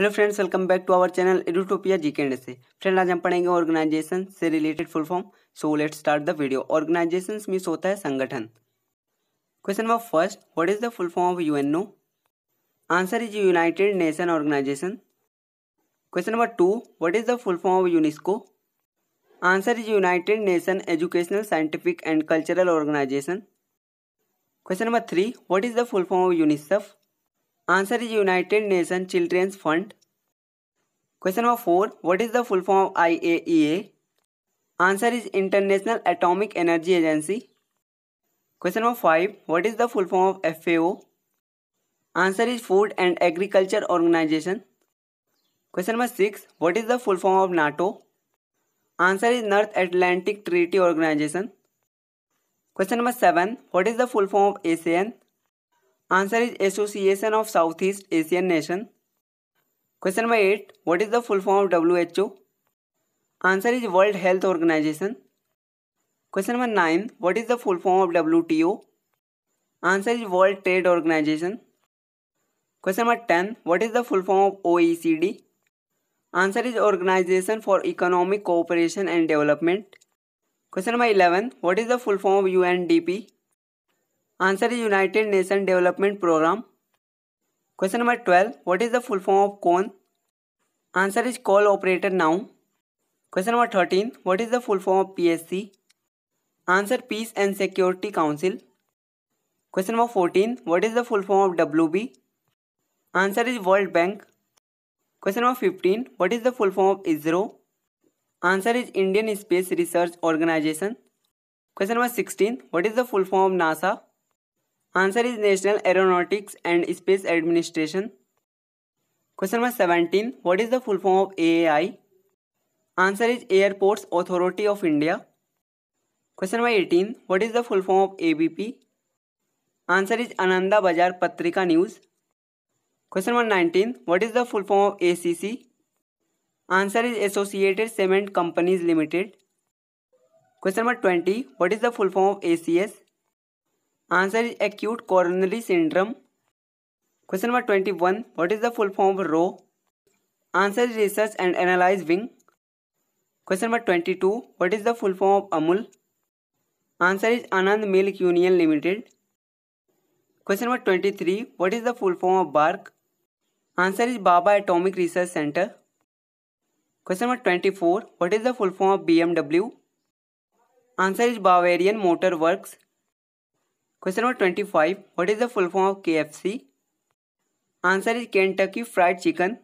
Hello friends welcome back to our channel Edutopia G K से friend आज हम पढ़ेंगे ऑर्गेनाइजेशन से related full form so let start the video organisation means होता है संगठन question number first what is the full form of UNO answer is United Nation organisation question number two what is the full form of UNESCO answer is United Nation educational scientific and cultural organisation question number three what is the full form of UNICEF Answer is United Nations Children's Fund. Question number 4. What is the full form of IAEA? Answer is International Atomic Energy Agency. Question number 5. What is the full form of FAO? Answer is Food and Agriculture Organization. Question number 6. What is the full form of NATO? Answer is North Atlantic Treaty Organization. Question number 7. What is the full form of ASEAN? Answer is Association of Southeast Asian Nation. Question number 8. What is the full form of WHO? Answer is World Health Organization. Question number 9. What is the full form of WTO? Answer is World Trade Organization. Question number 10. What is the full form of OECD? Answer is Organization for Economic Cooperation and Development. Question number 11. What is the full form of UNDP? Answer is United Nation development programme question number twelve what is the full form of कौन answer is call operator now question number thirteen what is the full form of PSC answer peace and security council question number fourteen what is the full form of W B answer is world bank question number fifteen what is the full form of ISRO answer is Indian space research organisation question number sixteen what is the full form of NASA Answer is National Aeronautics and Space Administration. Question number 17. What is the full form of AAI? Answer is Airports Authority of India. Question number 18. What is the full form of ABP? Answer is Ananda Bazaar Patrika News. Question number 19. What is the full form of ACC? Answer is Associated Cement Companies Limited. Question number 20. What is the full form of ACS? Answer is acute coronary syndrome question number twenty one what is the full form of रो answer is research and analyse wing question number twenty two what is the full form of Amul answer is Anand milk union limited question number twenty three what is the full form of BARC answer is Bhabha atomic research centre question number twenty four what is the full form of B M W answer is Bavarian motor works question number twenty five what is the full form of K F C answer is Kentucky fried chicken